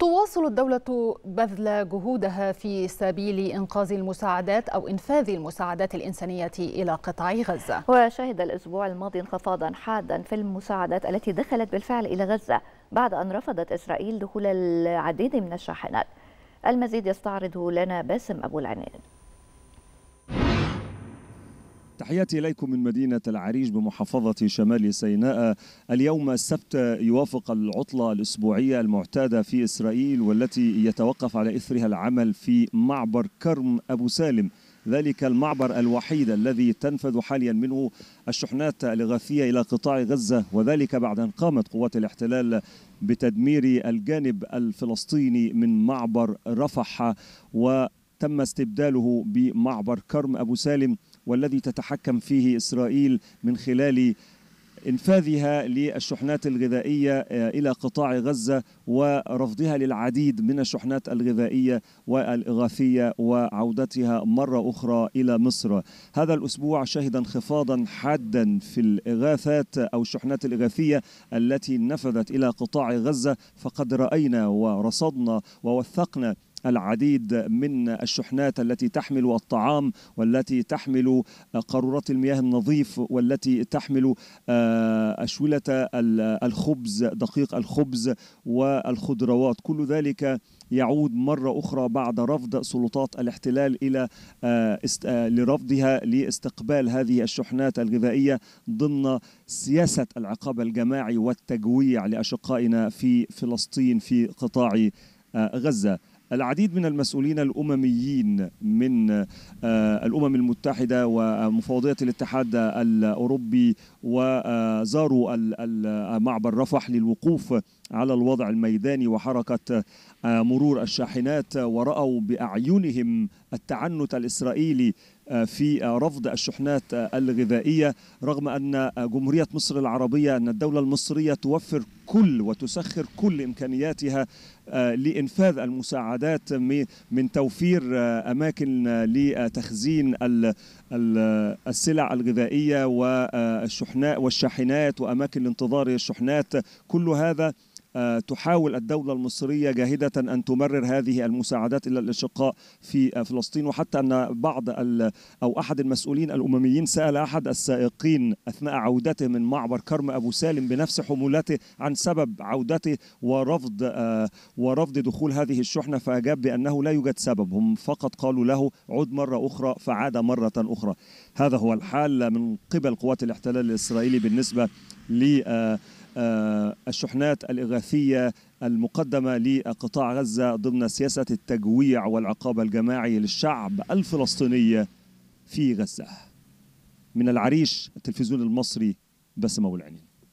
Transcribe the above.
تواصل الدولة بذل جهودها في سبيل إنقاذ المساعدات أو إنفاذ المساعدات الإنسانية إلى قطاع غزة وشهد الأسبوع الماضي انخفاضا حادا في المساعدات التي دخلت بالفعل إلى غزة بعد أن رفضت إسرائيل دخول العديد من الشاحنات المزيد يستعرضه لنا باسم أبو العنين تحياتي إليكم من مدينة العريش بمحافظة شمال سيناء اليوم السبت يوافق العطلة الأسبوعية المعتادة في إسرائيل والتي يتوقف على إثرها العمل في معبر كرم أبو سالم ذلك المعبر الوحيد الذي تنفذ حاليا منه الشحنات الإغاثية إلى قطاع غزة وذلك بعد أن قامت قوات الاحتلال بتدمير الجانب الفلسطيني من معبر رفح وتم استبداله بمعبر كرم أبو سالم والذي تتحكم فيه إسرائيل من خلال انفاذها للشحنات الغذائيه آه، الى قطاع غزه ورفضها للعديد من الشحنات الغذائيه والاغاثيه وعودتها مره اخرى الى مصر. هذا الاسبوع شهد انخفاضا حادا في الاغاثات او الشحنات الاغاثيه التي نفذت الى قطاع غزه فقد راينا ورصدنا ووثقنا العديد من الشحنات التي تحمل الطعام والتي تحمل آه، قارورات المياه النظيف والتي تحمل آه، أشولة الخبز دقيق الخبز والخضروات كل ذلك يعود مرة أخرى بعد رفض سلطات الاحتلال إلى آه، لرفضها لاستقبال هذه الشحنات الغذائية ضمن سياسة العقاب الجماعي والتجويع لأشقائنا في فلسطين في قطاع غزة العديد من المسؤولين الأمميين من آه، الأمم المتحدة ومفوضية الاتحاد الأوروبي وزاروا معبر رفح للوقوف على الوضع الميداني وحركة آه، مرور الشاحنات ورأوا بأعينهم التعنت الإسرائيلي آه، في رفض الشحنات الغذائية رغم أن جمهورية مصر العربية أن الدولة المصرية توفر كل وتسخر كل إمكانياتها آه، لإنفاذ المساعدات من توفير آه، أماكن آه، لتخزين السلع الغذائية والشحنات والشاحنات وأماكن لانتظار الشحنات كل هذا آه، تحاول الدولة المصرية جاهدة أن تمرر هذه المساعدات إلى الأشقاء في آه، فلسطين وحتى أن بعض أو أحد المسؤولين الأمميين سأل أحد السائقين أثناء عودته من معبر كرم أبو سالم بنفس حمولته عن سبب عودته ورفض آه، ورفض دخول هذه الشحنة فأجاب بأنه لا يوجد سبب هم فقط قالوا له عد مرة أخرى فعاد مرة أخرى هذا هو الحال من قبل قوات الاحتلال الإسرائيلي بالنسبة ل آه، الشحنات الإغاثية المقدمة لقطاع غزة ضمن سياسة التجويع والعقاب الجماعي للشعب الفلسطيني في غزة من العريش التلفزيون المصري بسمة والعنين